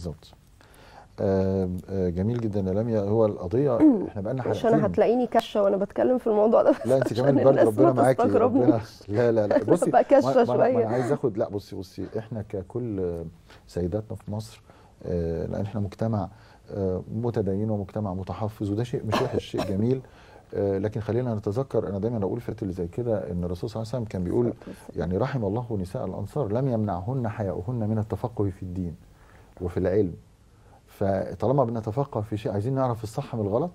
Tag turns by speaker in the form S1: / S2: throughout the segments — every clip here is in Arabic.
S1: بالظبط آه، جميل جدا يا لميا هو القضيه احنا بقى لنا حاجه عشان هتلاقيني كشه وانا بتكلم في الموضوع ده لا انت كمان برضه ربنا معاكي ربنا لا لا لا بصي بقى كشه شويه انا عايز اخد لا بصي بصي احنا ككل آه، سيداتنا في مصر آه، لان احنا مجتمع متدين ومجتمع متحفظ وده شيء مش وحش شيء جميل لكن خلينا نتذكر انا دايما اقول في اللي زي كده ان الرسول صلى الله عليه وسلم كان بيقول يعني رحم الله نساء الانصار لم يمنعهن حياؤهن من التفقه في الدين وفي العلم فطالما بنتفقه في شيء عايزين نعرف الصح من الغلط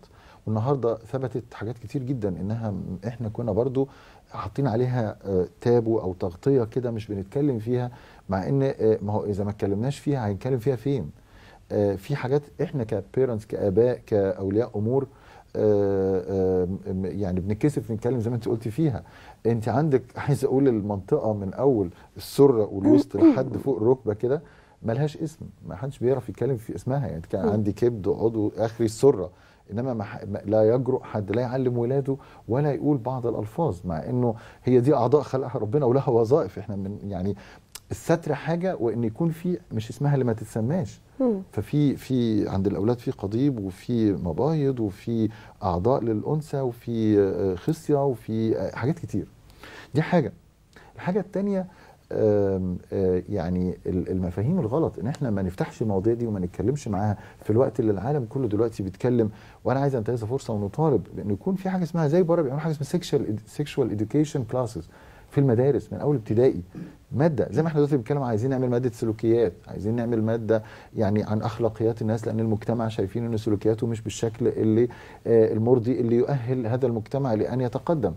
S1: والنهارده ثبتت حاجات كتير جدا انها احنا كنا برضو حاطين عليها آه، تابو او تغطيه كده مش بنتكلم فيها مع ان آه، ما هو اذا ما اتكلمناش فيها هنتكلم فيها فين؟ آه، في حاجات احنا كبيرنتس كاباء كاولياء امور يعني بنتكسف نتكلم زي ما انت قلتي فيها انت عندك عايز اقول المنطقه من اول السره والوسط لحد فوق الركبه كده ملهاش اسم ما حدش بيعرف يتكلم في اسمها يعني كان عندي كبد عضو اخري السره انما ما لا يجرؤ حد لا يعلم ولاده ولا يقول بعض الالفاظ مع انه هي دي اعضاء خلقها ربنا ولها وظائف احنا من يعني الستر حاجه وان يكون في مش اسمها اللي ما تتسماش ففي في عند الاولاد في قضيب وفي مبايض وفي اعضاء للانثى وفي خصيه وفي حاجات كتير دي حاجه الحاجه الثانيه يعني المفاهيم الغلط ان احنا ما نفتحش المواضيع دي وما نتكلمش معاها في الوقت اللي العالم كله دلوقتي بيتكلم وانا عايز انتهز فرصه ونطالب بان يكون في حاجه اسمها زي بره بيعملوا حاجه اسمها سيكشوال سيكشوال اديوكيشن كلاسز في المدارس من اول ابتدائي ماده زي ما احنا دلوقتي بنتكلم عايزين نعمل ماده سلوكيات عايزين نعمل ماده يعني عن اخلاقيات الناس لان المجتمع شايفين ان سلوكياته مش بالشكل اللي المرضي اللي يؤهل هذا المجتمع لان يتقدم